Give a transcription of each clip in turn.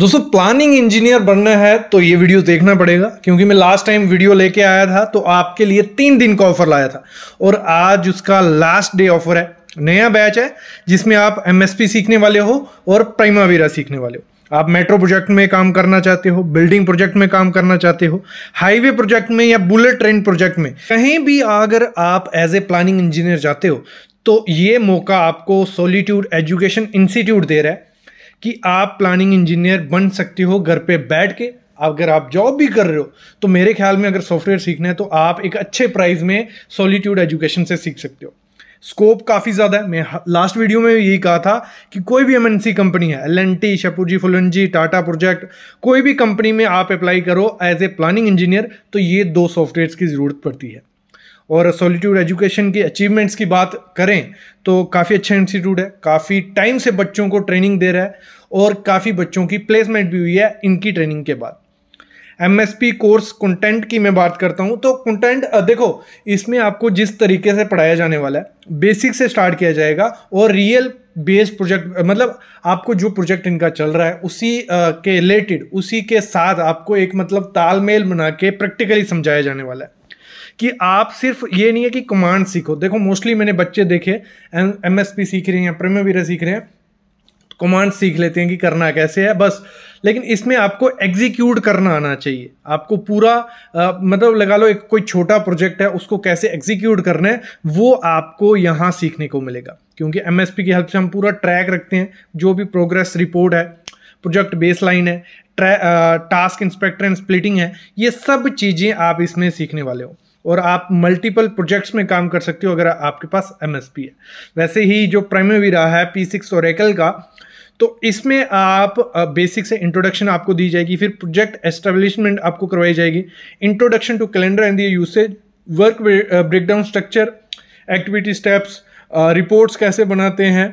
दोस्तों planning engineer बनना है तो ये वीडियो देखना पड़ेगा क्योंकि मैं लास्ट टाइम वीडियो लेके आया था तो आपके लिए तीन दिन का ऑफर लाया था और आज उसका लास्ट डे ऑफर है नया बैच है जिसमें आप एमएसपी सीखने वाले हो और प्राइमावेरा सीखने वाले हो आप मेट्रो प्रोजेक्ट में काम करना चाहते हो बिल्डिंग प्रोजेक्ट में काम करना चाहते हो हाईवे प्रोजेक्ट में या बुलेट ट्रेन प्रोजेक्ट में कहीं भी अगर आप एज ए प्लानिंग इंजीनियर जाते हो तो ये मौका आपको सोलिट्यूड एजुकेशन इंस्टीट्यूट दे रहा है कि आप प्लानिंग इंजीनियर बन सकते हो घर पे बैठ के अगर आप जॉब भी कर रहे हो तो मेरे ख्याल में अगर सॉफ्टवेयर सीखना है तो आप एक अच्छे प्राइस में सॉलिट्यूड एजुकेशन से सीख सकते हो स्कोप काफ़ी ज़्यादा है मैं लास्ट वीडियो में यही कहा था कि कोई भी एमएनसी कंपनी है एल एन टी फुलन जी टाटा प्रोजेक्ट कोई भी कंपनी में आप अप्लाई करो एज ए प्लानिंग इंजीनियर तो ये दो सॉफ्टवेयर की ज़रूरत पड़ती है और सॉलिट्यूड एजुकेशन के अचीवमेंट्स की बात करें तो काफ़ी अच्छा इंस्टीट्यूट है काफ़ी टाइम से बच्चों को ट्रेनिंग दे रहा है और काफ़ी बच्चों की प्लेसमेंट भी हुई है इनकी ट्रेनिंग के बाद एम कोर्स कंटेंट की मैं बात करता हूँ तो कंटेंट देखो इसमें आपको जिस तरीके से पढ़ाया जाने वाला है बेसिक से स्टार्ट किया जाएगा और रियल बेस्ड प्रोजेक्ट मतलब आपको जो प्रोजेक्ट इनका चल रहा है उसी के रिलेटेड उसी के साथ आपको एक मतलब तालमेल बना के प्रैक्टिकली समझाया जाने वाला है कि आप सिर्फ ये नहीं है कि कमांड सीखो देखो मोस्टली मैंने बच्चे देखे एम एस पी सीख रहे हैं प्रेमो वीरा सीख रहे हैं कमांड तो सीख लेते हैं कि करना कैसे है बस लेकिन इसमें आपको एग्जीक्यूट करना आना चाहिए आपको पूरा आ, मतलब लगा लो एक कोई छोटा प्रोजेक्ट है उसको कैसे एग्जीक्यूट करना है वो आपको यहाँ सीखने को मिलेगा क्योंकि एम की हेल्प से हम पूरा ट्रैक रखते हैं जो भी प्रोग्रेस रिपोर्ट है प्रोजेक्ट बेस लाइन है ट्रै, टास्क इंस्पेक्टर एंड स्प्लिटिंग है ये सब चीज़ें आप इसमें सीखने वाले हो और आप मल्टीपल प्रोजेक्ट्स में काम कर सकते हो अगर आपके पास एम है वैसे ही जो रहा है पी सिक्स और एकल का तो इसमें आप बेसिक से इंट्रोडक्शन आपको दी जाएगी फिर प्रोजेक्ट एस्टेब्लिशमेंट आपको करवाई जाएगी introduction to calendar and usage work breakdown structure activity steps reports कैसे बनाते हैं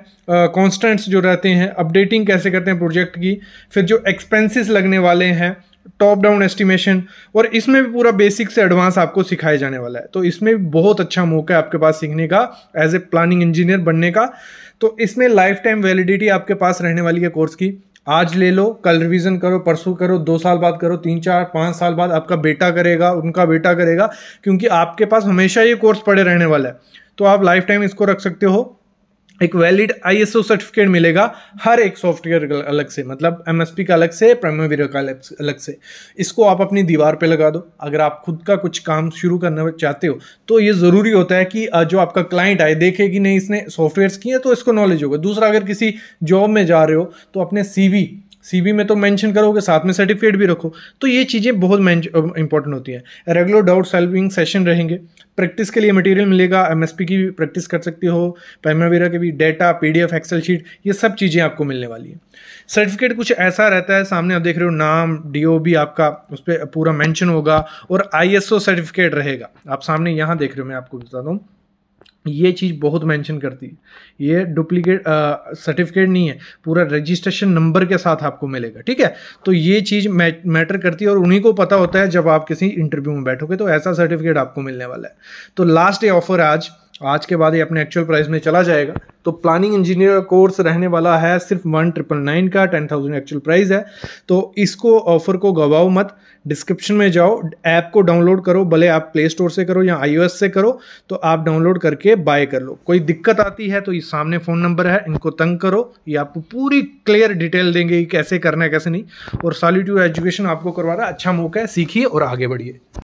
कॉन्स्टेंट्स जो रहते हैं अपडेटिंग कैसे करते हैं प्रोजेक्ट की फिर जो एक्सपेंसेस लगने वाले हैं टॉप डाउन एस्टिमेशन और इसमें भी पूरा बेसिक से एडवांस आपको सिखाया जाने वाला है तो इसमें भी बहुत अच्छा मौका है आपके पास सीखने का एज ए प्लानिंग इंजीनियर बनने का तो इसमें लाइफ टाइम वैलिडिटी आपके पास रहने वाली है कोर्स की आज ले लो कल रिवीजन करो परसों करो दो साल बाद करो तीन चार पाँच साल बाद आपका बेटा करेगा उनका बेटा करेगा क्योंकि आपके पास हमेशा ये कोर्स पड़े रहने वाला है तो आप लाइफ टाइम इसको रख सकते हो एक वैलिड ओ सर्टिफिकेट मिलेगा हर एक सॉफ्टवेयर अलग से मतलब पी का अलग से प्राइमोवीरा का अलग से इसको आप अपनी दीवार पे लगा दो अगर आप खुद का कुछ काम शुरू करना चाहते हो तो ये ज़रूरी होता है कि जो आपका क्लाइंट आए देखे कि नहीं इसने सॉफ्टवेयर्स किए तो इसको नॉलेज होगा दूसरा अगर किसी जॉब में जा रहे हो तो अपने सी सीबी में तो मेंशन करोगे साथ में सर्टिफिकेट भी रखो तो ये चीज़ें बहुत इंपॉर्टेंट होती हैं रेगुलर डाउट सॉल्विंग सेशन रहेंगे प्रैक्टिस के लिए मटेरियल मिलेगा एमएसपी की भी प्रैक्टिस कर सकती हो पैमावेरा के भी डेटा पीडीएफ एक्सेल शीट ये सब चीज़ें आपको मिलने वाली है सर्टिफिकेट कुछ ऐसा रहता है सामने आप देख रहे हो नाम डी आपका उस पर पूरा मैंशन होगा और आई सर्टिफिकेट रहेगा आप सामने यहाँ देख रहे हो मैं आपको बता दूँ ये चीज़ बहुत मेंशन करती है ये डुप्लीकेट सर्टिफिकेट नहीं है पूरा रजिस्ट्रेशन नंबर के साथ आपको मिलेगा ठीक है तो ये चीज़ मैटर करती है और उन्हीं को पता होता है जब आप किसी इंटरव्यू में बैठोगे तो ऐसा सर्टिफिकेट आपको मिलने वाला है तो लास्ट डे ऑफर आज आज के बाद ये अपने एक्चुअल प्राइस में चला जाएगा तो प्लानिंग इंजीनियर कोर्स रहने वाला है सिर्फ वन ट्रिपल नाइन का टेन थाउजेंड एक्चुअल प्राइस है तो इसको ऑफर को गवाओ मत डिस्क्रिप्शन में जाओ ऐप को डाउनलोड करो भले आप प्ले स्टोर से करो या आईओएस से करो तो आप डाउनलोड करके बाय कर लो कोई दिक्कत आती है तो ये सामने फ़ोन नंबर है इनको तंग करो ये आपको पूरी क्लियर डिटेल देंगे कि कैसे करना है कैसे नहीं और सॉलिट्यूड एजुकेशन आपको करवा रहा है अच्छा मौका है सीखिए और आगे बढ़िए